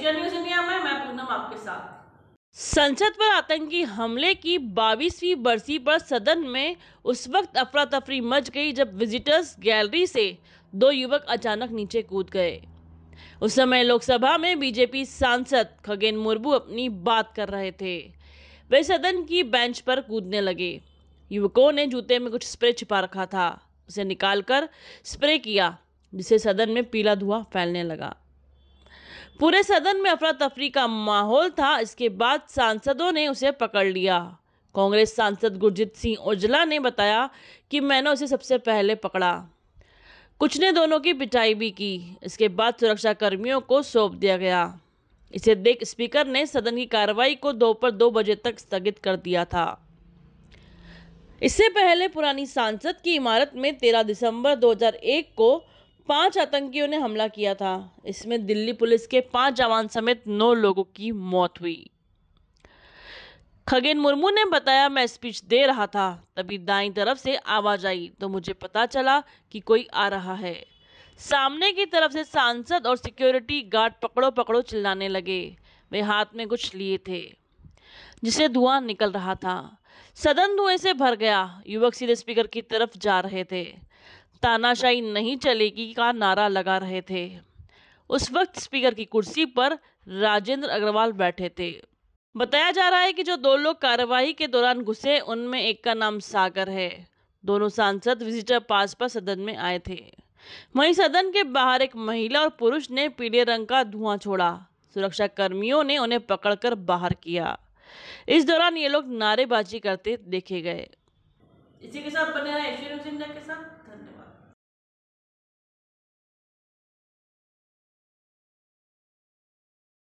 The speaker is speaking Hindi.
एशिया न्यूज इंडिया में मैं पूनम आपके साथ संसद पर आतंकी हमले की बाईसवीं बरसी पर सदन में उस वक्त अफरा तफरी मच गई जब विजिटर्स गैलरी से दो युवक अचानक नीचे कूद गए उस समय लोकसभा में बीजेपी सांसद खगेन मुर्मू अपनी बात कर रहे थे वे सदन की बेंच पर कूदने लगे युवकों ने जूते में कुछ स्प्रे छिपा रखा था उसे निकालकर स्प्रे किया जिससे सदन में पीला धुआं फैलने लगा पूरे सदन में अफरा तफरी का माहौल था इसके बाद सांसदों ने उसे पकड़ लिया कांग्रेस सांसद गुरजीत सिंह ओजला ने बताया कि मैंने उसे सबसे पहले पकड़ा कुछ ने दोनों की पिटाई भी की इसके बाद सुरक्षा कर्मियों को सौंप दिया गया इसे देख स्पीकर ने सदन की कार्रवाई को दोपहर दो बजे तक स्थगित कर दिया था इससे पहले पुरानी सांसद की इमारत में 13 दिसंबर 2001 को पांच आतंकियों ने हमला किया था इसमें दिल्ली पुलिस के पांच जवान समेत नौ लोगों की मौत हुई खगेन मुर्मू ने बताया मैं स्पीच दे रहा था तभी दाई तरफ से आवाज आई तो मुझे पता चला कि कोई आ रहा है सामने की तरफ से सांसद और सिक्योरिटी गार्ड पकड़ो पकड़ो चिल्लाने लगे वे हाथ में कुछ लिए थे जिसे धुआं निकल रहा था सदन धुएं से भर गया युवक सीधे स्पीकर की तरफ जा रहे थे तानाशाही नहीं चलेगी का नारा लगा रहे थे उस वक्त स्पीकर की कुर्सी पर राजेंद्र अग्रवाल बैठे थे बताया जा रहा है कि जो दो लोग कार्यवाही के दौरान घुसे उनमें एक का नाम सागर है दोनों सांसद विजिटर पास पर सदन में आए थे वहीं सदन के बाहर एक महिला और पुरुष ने पीले रंग का धुआं छोड़ा सुरक्षा कर्मियों ने उन्हें पकड़कर बाहर किया इस दौरान ये लोग नारेबाजी करते देखे गए इसी के साथ बने रहे के साथ धन्यवाद